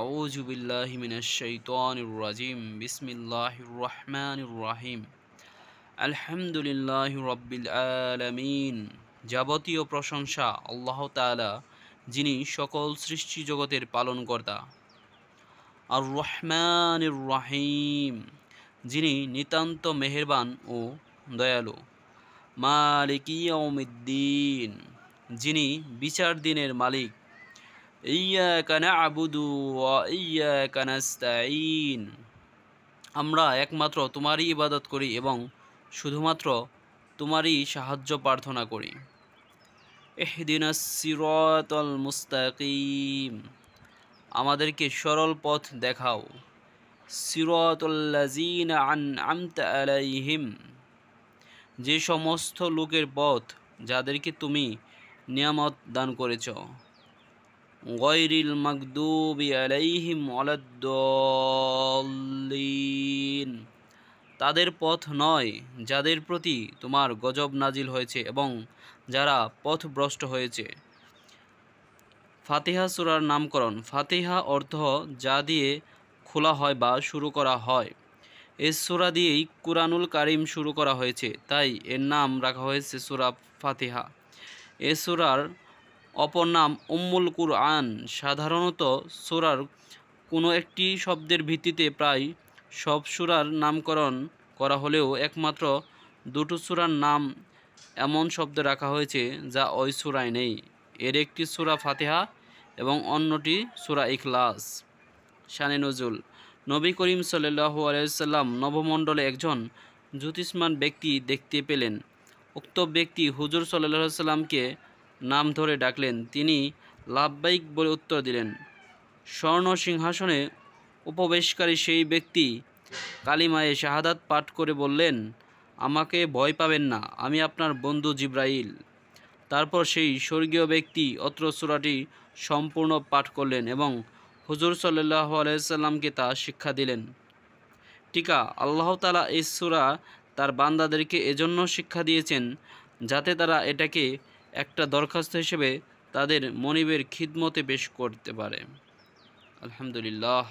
أعوذ بالله من الشيطان الرجيم بسم الله الرحمن الرحيم الحمد لله رب العالمين যাবতীয় প্রশংসা আল্লাহ তাআলা যিনি সকল সৃষ্টি জগতের পালনকর্তা আর রহমানুর রহিম যিনি নিতান্ত মেহেরবান ও দয়ালু মালিক ইয়ৌমিদ্দিন যিনি বিচার দিনের মালিক ওয়া আমরা একমাত্র তোমারই ইবাদত করি এবং শুধুমাত্র তোমারই সাহায্য প্রার্থনা করি এহদিনাস মুস্তাকিম আমাদেরকে সরল পথ দেখাও সিরাতুল্লাজিন আন আলাইহিম যে সমস্ত লোকের পথ যাদেরকে তুমি নিয়ামত দান করেছ গয়রিল মকদুবি আলাইহিম অলাদ্দলিন তাদের পথ নয় যাদের প্রতি তোমার গজব নাজিল হয়েছে এবং যারা পথ ভ্রষ্ট হয়েছে ফাতিহা সুরার নামকরণ ফাতিহা অর্থ যা দিয়ে খোলা হয় বা শুরু করা হয় এ সুরা দিয়েই কুরআনুল কারিম শুরু করা হয়েছে তাই এর নাম রাখা হয়েছে সুরা ফাতিহা এ সুরার অপর নাম উম্মুল কুরআন সাধারণত সুরার কোনো একটি শব্দের ভিত্তিতে প্রায় সব সুরার নামকরণ করা হলেও একমাত্র দুটো সুরার নাম এমন শব্দ রাখা হয়েছে যা ওই সুরায় নেই এর একটি সুরা ফাতেহা এবং অন্যটি সুরা ইখলাস শানে নজুল নবী করিম সাল্লু আলাইসাল্লাম নবমণ্ডলে একজন জ্যোতিষ্মান ব্যক্তি দেখতে পেলেন উক্ত ব্যক্তি হুজুর সাল্লাহ সাল্লামকে নাম ধরে ডাকলেন তিনি লাভবাইক বলে উত্তর দিলেন স্বর্ণ সিংহাসনে উপবেশকারী সেই ব্যক্তি কালিমায়ে শাহাদাত পাঠ করে বললেন আমাকে ভয় পাবেন না আমি আপনার বন্ধু জিব্রাইল তারপর সেই স্বর্গীয় ব্যক্তি অত্র সুরাটি সম্পূর্ণ পাঠ করলেন এবং হুজুর সাল্লাহ আলাইসাল্লামকে তা শিক্ষা দিলেন টিকা আল্লাহ তালা এই সুরা তার বান্দাদেরকে এজন্য শিক্ষা দিয়েছেন যাতে তারা এটাকে একটা দরখাস্ত হিসেবে তাদের মনিবের খিদমতে বেশ করতে পারে আলহামদুলিল্লাহ